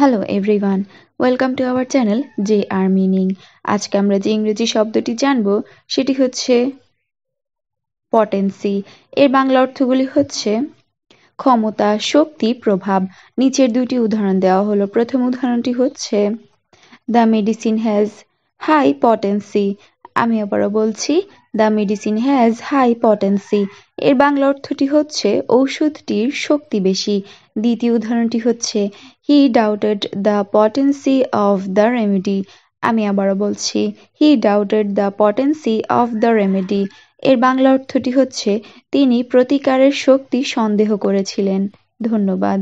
hello everyone welcome to our channel J R meaning আজকে আমরা যে ইংরেজি শব্দটি জানব সেটি হচ্ছে পটেন্সি এর বাংলা অর্থগুলি হচ্ছে ক্ষমতা শক্তি প্রভাব নিচের দুটি উদাহরণ দেওয়া হলো প্রথম উদাহরণটি হচ্ছে the medicine has high potency আমি আবারও বলছি the medicine has high potency এর বাংলা অর্থটি হচ্ছে ঔষধটির শক্তি বেশি দ্বিতীয় উদাহরণটি হচ্ছে he doubted the potency of the remedy আমি আবারও বলছি he doubted the potency of the remedy এর বাংলা অর্থটি হচ্ছে তিনি প্রতিকারের শক্তি সন্দেহ করেছিলেন ধন্যবাদ